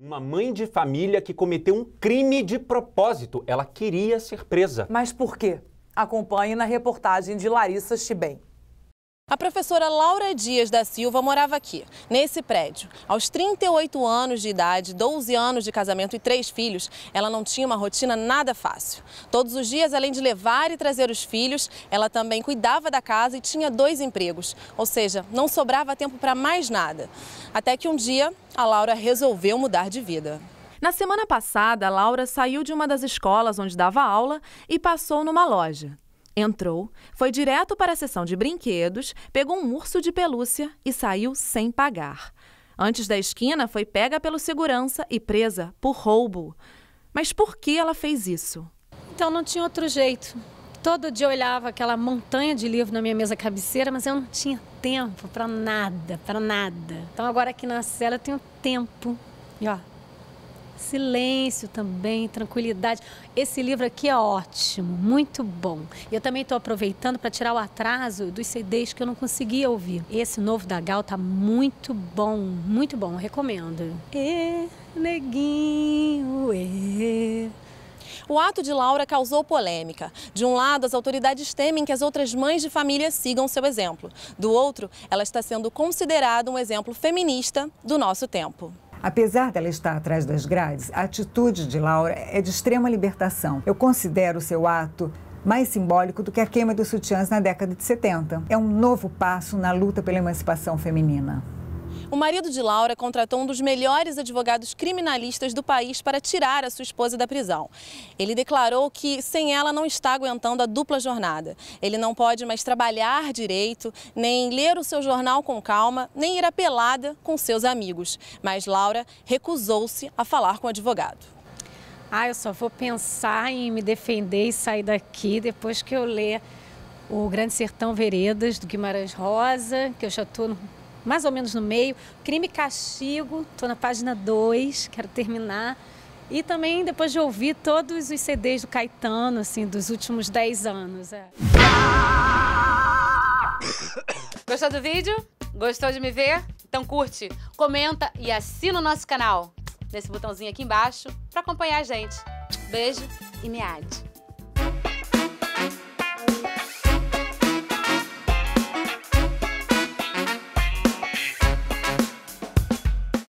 Uma mãe de família que cometeu um crime de propósito. Ela queria ser presa. Mas por quê? Acompanhe na reportagem de Larissa Chibem. A professora Laura Dias da Silva morava aqui, nesse prédio. Aos 38 anos de idade, 12 anos de casamento e três filhos, ela não tinha uma rotina nada fácil. Todos os dias, além de levar e trazer os filhos, ela também cuidava da casa e tinha dois empregos, ou seja, não sobrava tempo para mais nada. Até que um dia a Laura resolveu mudar de vida. Na semana passada, Laura saiu de uma das escolas onde dava aula e passou numa loja. Entrou, foi direto para a seção de brinquedos, pegou um urso de pelúcia e saiu sem pagar. Antes da esquina, foi pega pelo segurança e presa por roubo. Mas por que ela fez isso? Então não tinha outro jeito. Todo dia eu olhava aquela montanha de livro na minha mesa cabeceira, mas eu não tinha tempo para nada, para nada. Então agora aqui na cela eu tenho tempo. E ó, silêncio também, tranquilidade. Esse livro aqui é ótimo, muito bom. E eu também estou aproveitando para tirar o atraso dos CDs que eu não conseguia ouvir. Esse novo da Gal tá muito bom, muito bom, recomendo. E é, neguinho, e é. O ato de Laura causou polêmica. De um lado, as autoridades temem que as outras mães de família sigam seu exemplo. Do outro, ela está sendo considerada um exemplo feminista do nosso tempo. Apesar dela estar atrás das grades, a atitude de Laura é de extrema libertação. Eu considero seu ato mais simbólico do que a queima dos sutiãs na década de 70. É um novo passo na luta pela emancipação feminina. O marido de Laura contratou um dos melhores advogados criminalistas do país para tirar a sua esposa da prisão. Ele declarou que sem ela não está aguentando a dupla jornada. Ele não pode mais trabalhar direito, nem ler o seu jornal com calma, nem ir à pelada com seus amigos. Mas Laura recusou-se a falar com o advogado. Ah, eu só vou pensar em me defender e sair daqui depois que eu ler o Grande Sertão Veredas, do Guimarães Rosa, que eu já estou mais ou menos no meio. Crime e Castigo, estou na página 2, quero terminar. E também depois de ouvir todos os CDs do Caetano, assim, dos últimos 10 anos. É. Gostou do vídeo? Gostou de me ver? Então curte, comenta e assina o nosso canal. Nesse botãozinho aqui embaixo para acompanhar a gente. Beijo e meade.